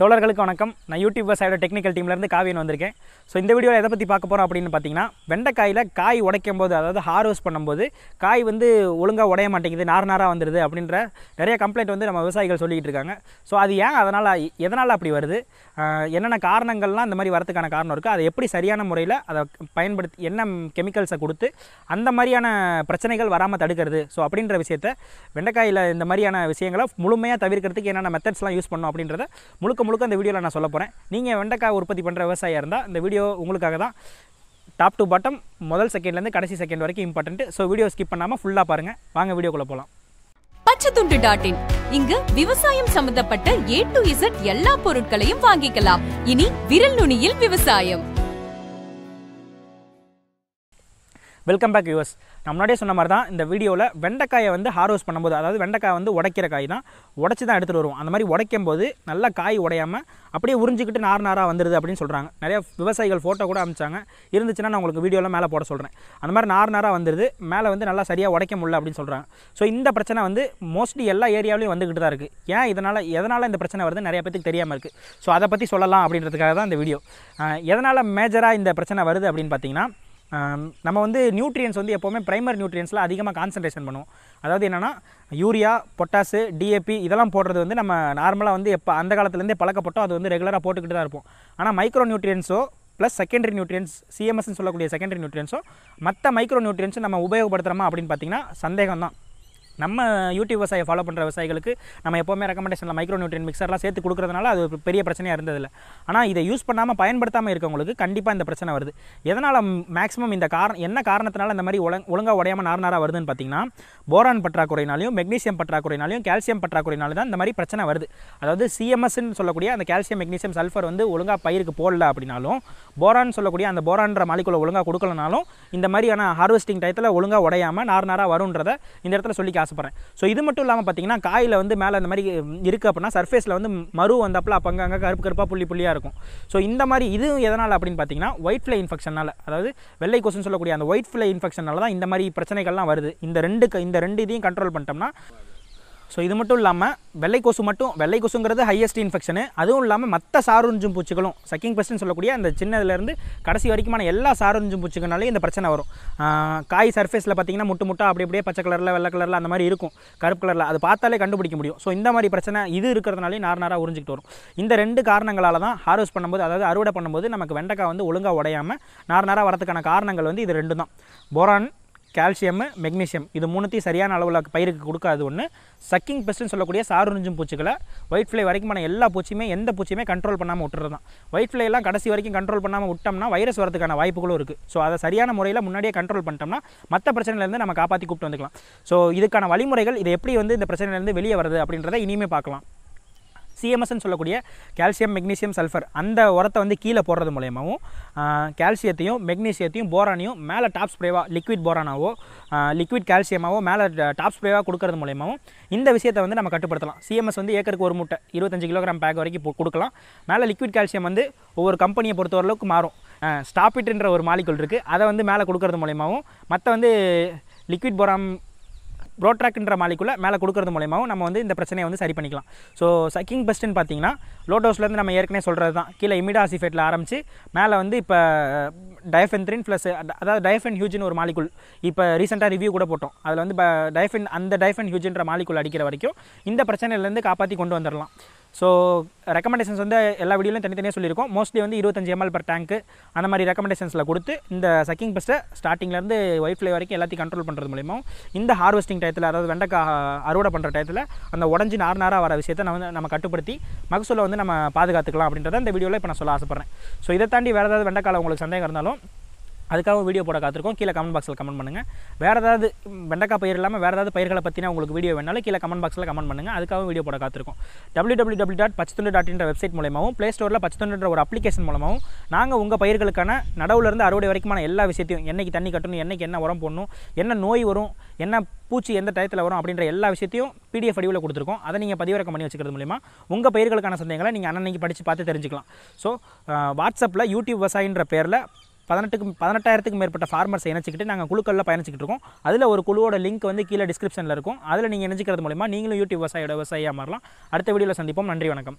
தோழர்களுக்கு வணக்கம் நான் யூடியூப் விவசாயோட டெக்னிக்கல் டீம்லேருந்து காவியன் வந்திருக்கேன் ஸோ இந்த வீடியோவில் எதை பற்றி பார்க்க போகிறோம் அப்படின்னு பார்த்தீங்கன்னா வெண்டைக்காயில் காய் உடைக்கும் போது அதாவது ஹார்வெஸ்ட் பண்ணும்போது காய் வந்து ஒழுங்காக உடைய மாட்டேங்குது நார் நாராக வந்துடுது அப்படின்ற நிறைய கம்ப்ளைண்ட் வந்து நம்ம விவசாயிகள் சொல்லிக்கிட்டு இருக்காங்க ஸோ அது ஏன் அதனால் எதனால் அப்படி வருது என்னென்ன காரணங்கள்லாம் இந்த மாதிரி வரத்துக்கான காரணம் இருக்குது அதை எப்படி சரியான முறையில் அதை பயன்படுத்தி என்ன கெமிக்கல்ஸை கொடுத்து அந்த மாதிரியான பிரச்சனைகள் வராமல் தடுக்கிறது ஸோ அப்படின்ற விஷயத்த வெண்டைக்காயில் இந்த மாதிரியான விஷயங்களை முழுமையாக தவிர்க்கிறதுக்கு என்னென்ன மெத்தட்ஸ்லாம் யூஸ் பண்ணணும் அப்படின்றத முழுக்க முழுக்க அந்த இந்த வீடியோவில் நான் சொல்ல போகிறேன் நீங்கள் வெண்டைக்காய் உற்பத்தி பண்ணுற விவசாயியாக இருந்தால் இந்த வீடியோ உங்களுக்காக தான் டாப் டு பாட்டம் முதல் செகண்ட்லேருந்து கடைசி செகண்ட் வரைக்கும் இம்பார்ட்டன்ட் ஸோ வீடியோ ஸ்கிப் பண்ணாமல் ஃபுல்லாக பாருங்கள் வாங்க வீடியோக்குள்ளே போகலாம் பச்சைத்துண்டு டாட் இன் இங்கு விவசாயம் சம்பந்தப்பட்ட ஏ டு இசட் எல்லா பொருட்களையும் வாங்கிக்கலாம் இனி விரல் நுனியில் விவசாயம் வெல்கம் பேக் யூஎஸ் நான் முன்னாடியே சொன்ன மாதிரி தான் இந்த வீடியோவில் வெண்டைக்காயை வந்து ஹார்வெஸ்ட் பண்ணும்போது அதாவது வெண்டைக்காய் வந்து உடைக்கிற காய் தான் உடச்சி தான் எடுத்துகிட்டு வருவோம் அந்த மாதிரி உடைக்கும் போது நல்லா காய் உடையாமல் அப்படியே உறிஞ்சிக்கிட்டு நார் நாராக வந்துடுது அப்படின்னு சொல்கிறாங்க நிறைய விவசாயிகள் ஃபோட்டோ கூட அமிச்சாங்க இருந்துச்சுன்னா நான் உங்களுக்கு வீடியோவில் மேலே போட சொல்கிறேன் அந்த மாதிரி நார் நாராக வந்துடுது மேலே வந்து நல்லா சரியாக உடைக்க முடியல அப்படின்னு சொல்கிறாங்க ஸோ இந்த பிரச்சனை வந்து மோஸ்ட்லி எல்லா ஏரியாவிலையும் வந்துக்கிட்டு தான் இருக்குது ஏன் இதனால் எதனால் இந்த பிரச்சனை வருது நிறைய பேருக்கு தெரியாமல் இருக்குது ஸோ அதை பற்றி சொல்லலாம் அப்படின்றதுக்காக தான் இந்த வீடியோ எதனால் மேஜராக இந்த பிரச்சனை வருது அப்படின்னு பார்த்தீங்கன்னா நம்ம வந்து நியூட்ரியன்ஸ் வந்து எப்போவுமே ப்ரைமரி நியூட்ரியன்ஸில் அதிகமாக கான்சன்ட்ரேஷன் பண்ணுவோம் அதாவது என்னென்னா யூரியா பொட்டாசு டிஏபி இதெல்லாம் போடுறது வந்து நம்ம நார்மலாக வந்து எப்போ அந்த காலத்துலேருந்தே பழக்கப்பட்டோம் அது வந்து ரெகுலராக போட்டுக்கிட்டு தான் இருப்போம் ஆனால் மைக்ரோ நியூட்ரியன்ஸோ ப்ளஸ் செகண்டரி நியூட்ரியன்ஸ் சிஎம்எஸ்ன்னு சொல்லக்கூடிய செகண்டரி நியூட்ரியன்ஸோ மற்ற மைக்ரோ நியூட்ரியன்ஸும் நம்ம உபயோகப்படுத்துகிறோமா அப்படின்னு பார்த்தீங்கன்னா சந்தேகம் தான் நம்ம யூடியூப் விவசாயம் ஃபாலோ பண்ணுற விவசாயிகளுக்கு நம்ம எப்போவுமே ரெக்கமெண்டேஷனில் மைக்ரோ நியூட்ரியன் மிக்சர்லாம் சேர்த்து கொடுக்குறதுனால அது பெரிய பிரச்சனையாக இருந்ததில்லை ஆனால் இதை யூஸ் பண்ணாமல் பயன்படுத்தாமல் இருக்கவங்களுக்கு கண்டிப்பாக இந்த பிரச்சனை வருது எதனால் மேக்ஸிமம் இந்த காரணம் என்ன காரணத்தினால இந்த மாதிரி ஒழுங்க ஒழுங்காக உடையாமல் நார் நாராக வருதுன்னு பார்த்தீங்கன்னா போரான் பற்றாக்குறையினாலையும் மெக்னீசியம் பற்றாக்குறையினாலும் கால்சியம் பற்றாக்குறையினால தான் இந்த மாதிரி பிரச்சனை வருது அதாவது சிஎம்எஸ்ன்னு சொல்லக்கூடிய அந்த கால்சியம் மெக்னீசியம் சல்ஃபர் வந்து ஒழுங்காக பயிருக்கு போடல அப்படின்னாலும் போரான் சொல்லக்கூடிய அந்த போரான்ற மாலிகுலை ஒழுங்காக கொடுக்கலனாலும் இந்த மாதிரியான ஹார்வெஸ்டிங் டயத்தில் ஒழுங்காக உடையாமல் நார் நாராக வரும்ன்றதை இந்த இடத்துல சொல்லிக்க ஆசைப்பட்றேன் ஸோ இது மட்டும் இல்லாமல் பார்த்தீங்கன்னா காயில் வந்து மேலே இந்த மாதிரி இருக்குது அப்படின்னா சர்ஃபேஸில் வந்து மறு வந்தப்பில் அப்போ அங்கே கருப்பு கருப்பாக புள்ளி புள்ளியாக இருக்கும் ஸோ இந்த மாதிரி இதுவும் எதனால் அப்படின்னு பார்த்தீங்கன்னா ஒயிட் ஃப்ளை இன்ஃபெக்ஷனால் அதாவது வெள்ளை கொசுன்னு சொல்லக்கூடிய அந்த ஒயிட் ஃப்ளை இன்ஃபெக்ஷனால தான் இந்த மாதிரி பிரச்சனைகள்லாம் வருது இந்த ரெண்டு இந்த ரெண்டு இதையும் கண்ட்ரோல் பண்ணிட்டோம்னா ஸோ இது மட்டும் இல்லாமல் வெள்ளை கொசு மட்டும் வெள்ளை கொசுங்கிறது ஹையஸ்ட் இன்ஃபெக்ஷனு அதுவும் இல்லாமல் மற்ற சாரூஞ்சும் பூச்சிகளும் சக்கிங் பெஸ்ட்னு சொல்லக்கூடிய அந்த சின்னதுலேருந்து கடைசி வரைக்குமான எல்லா சாரூஞ்சும் பூச்சிகள்னாலையும் இந்த பிரச்சனை வரும் காய் சர்ஃபேஸில் பார்த்தீங்கன்னா முட்டு முட்டா அப்படி அப்படியே பச்சை கலரில் வெள்ளை கலரில் அந்த மாதிரி இருக்கும் கருப்பு கலரில் அது பார்த்தாலே கண்டுபிடிக்க முடியும் ஸோ இந்த மாதிரி பிரச்சனை இது இருக்கிறதுனாலே நார் நாராக உறிஞ்சிக்கிட்டு வரும் இந்த ரெண்டு காரணங்களால் தான் ஹார்வெஸ்ட் பண்ணும்போது அதாவது அறுவடை பண்ணும்போது நமக்கு வெண்டைக்காய் வந்து ஒழுங்காக உடையாமல் நார் நாராக வரதுக்கான காரணங்கள் வந்து இது ரெண்டு தான் போரான் கால்சியம் மெக்னீஷியம் இது மூணுத்தையும் சரியான அளவில் பயிருக்கு கொடுக்காது ஒன்று சக்கிங் பெஸ்ட்டுன்னு சொல்லக்கூடிய சாருஞ்சும் பூச்சிகளை ஒயிட் ஃப்ளை வரைக்குமான எல்லா பூச்சியுமே எந்த பூச்சியுமே கண்ட்ரோல் பண்ணாமல் விட்டுறது தான் ஒயிட் ஃப்ளைலாம் கடைசி வரைக்கும் கண்ட்ரோல் பண்ணாமல் விட்டோம்னா வைரஸ் வரதுக்கான வாய்ப்புகளும் இருக்குது ஸோ அதை சரியான முறையில் முன்னாடியே கண்ட்ரோல் பண்ணிட்டோம்னா மற்ற பிரச்சனையிலேருந்து நம்ம காப்பாற்றி கூப்பிட்டு வந்துக்கலாம் ஸோ இதுக்கான வழிமுறைகள் இது எப்படி வந்து இந்த பிரச்சனையிலேருந்து வெளியே வருது அப்படின்றத இனிமேல் பார்க்கலாம் சிஎம்எஸ்ன்னு சொல்லக்கூடிய கால்சியம் மெக்னீசியம் சல்ஃபர் அந்த உரத்தை வந்து கீழே போடுறது மூலயமாவும் கால்சியத்தையும் மெக்னீசியத்தையும் போரானையும் மேலே டாப் ஸ்ப்ரேவாக லிக்விட் போரானாவோ லிக்விட் கால்சியமாவோ மேலே டாப் ஸ்ப்ரேவாக கொடுக்கறது மூலயமாவும் இந்த விஷயத்தை வந்து நம்ம கட்டுப்படுத்தலாம் சிஎம்எஸ் வந்து ஏக்கருக்கு ஒரு மூட்டை இருபத்தஞ்சு கிலோகிராம் பேக் வரைக்கும் கொடுக்கலாம் மேலே லிக்விட் கால்சியம் வந்து ஒவ்வொரு கம்பெனியை பொறுத்த ஓரளவுக்கு மாறும் ஸ்டாப்பிட்டுன்ற ஒரு மாலிகுல் இருக்குது அதை வந்து மேலே கொடுக்கறது மூலயமாவும் மற்ற வந்து லிக்விட் போராம் ப்ரோட்ராக்ன்ற மாலிக்குள்ளே மேலே கொடுக்குறது மூலயமாவும் நம்ம வந்து இந்த பிரச்சனையை வந்து சரி பண்ணிக்கலாம் ஸோ சக்கிங் பெஸ்ட்டுன்னு பார்த்தீங்கன்னா லோ டோஸ்லேருந்து நம்ம ஏற்கனவே சொல்கிறது தான் கீழே இமிடாசிஃபேட்டில் ஆரம்பித்து மேலே வந்து இப்போ டயஃபென்த்ரின் ப்ளஸ் அதாவது டயஃபென் ஹியூஜின் ஒரு மாலிக்குள் இப்போ ரீசெண்டாக ரிவ்யூ கூட போட்டோம் அதில் வந்து டயஃபென் அந்த டயஃபென் ஹியூஜின்ற மாலிக்குள் அடிக்கிற வரைக்கும் இந்த பிரச்சனையிலேருந்து காப்பாற்றி கொண்டு வந்துடலாம் ஸோ ரெக்கமெண்டேஷன்ஸ் வந்து எல்லா வீடியோலையும் தனித்தனியாக சொல்லியிருக்கோம் மோஸ்ட்லி வந்து இருபத்தஞ்சு எம்எல் பர் டேங்க்கு அந்த மாதிரி ரெக்கமெண்டேஷன்ஸில் கொடுத்து இந்த சக்கிங் பெஸ்ட்டை ஸ்டார்டிங்லேருந்து ஒய்ஃப் லை வரைக்கும் எல்லாத்தையும் கண்ட்ரோல் பண்ணுறது மூலியமாக இந்த ஹார்வெஸ்டிங் டயத்தில் அதாவது வெண்டைக்காய் அறுவடை பண்ணுற டயத்தில் அந்த உடஞ்சி நார் நாராக வர விஷயத்தை நம்ம நம்ம கட்டுப்படுத்தி மகசூலை வந்து நம்ம பாதுகாத்துக்கலாம் அப்படின்றத இந்த வீடியோவில் இப்போ நான் சொல்ல ஆசைப்பட்றேன் ஸோ இதை தாண்டி வேறு ஏதாவது வெண்டைக்காயில் உங்களுக்கு சந்தேகம் இருந்தாலும் அதுக்காக வீடியோ போட காத்திருக்கோம் கீழே கமெண்ட் பாக்ஸில் கமெண்ட் பண்ணுங்கள் வேறு ஏதாவது வெண்டக்காய் பயிர் இல்லாமல் வேறு ஏதாவது பயிர்களை பற்றினா உங்களுக்கு வீடியோ வேணாலும் கீழே கமெண்ட் பாக்ஸில் கமெண்ட் பண்ணுங்கள் அதுக்காக வீடியோ போட காத்திருக்கோம் டபிள்யூ டபிள்யூ டபிள்யூ டாட் பச்சத்துண்டு டாட் என்ற வெப்சைட் மூலமாகவும் ப்ளே ஸ்டோரில் பச்சத்துண்டுன்ற ஒரு அப்ளிகேஷன் மூலமாகவும் நாங்கள் உங்கள் பயிர்களுக்கான நடவுலேருந்து அறுவடை வரைக்குமான எல்லா விஷயத்தையும் என்றைக்கு தண்ணி கட்டணும் என்றைக்கு என்ன உரம் போடணும் என்ன நோய் வரும் என்ன பூச்சி எந்த டயத்தில் வரும் அப்படின்ற எல்லா விஷயத்தையும் பிடிஎஃப் அடிவில் கொடுத்துருக்கோம் அதை நீங்கள் பதிவிறக்கம் பண்ணி வச்சுக்கிறது மூலிமா உங்கள் பயிர்களுக்கான சந்தேகங்களை நீங்கள் அன்னன்னைக்கு படித்து பார்த்து தெரிஞ்சுக்கலாம் ஸோ வாட்ஸ்அப்பில் யூடியூப் விவசாயின்ற பேரில் பதினெட்டுக்கு பதினெட்டாயிரத்துக்கு மேற்பட்ட ஃபார்மர்ஸை இணைச்சிக்கிட்டு நாங்கள் குழுக்களில் பயணிச்சிக்கிட்டு இருக்கோம் அதில் ஒரு குழுவோட லிங்க் வந்து கீழே டிஸ்கிரிப்ஷனில் இருக்கும் அதில் நீங்கள் இணைஞ்சிக்கிறது மூலிமா நீங்களும் யூடியூப் விவசாயியோட விவசாயியாக மாறலாம் அடுத்த வீடியோவில் சந்திப்போம் நன்றி வணக்கம்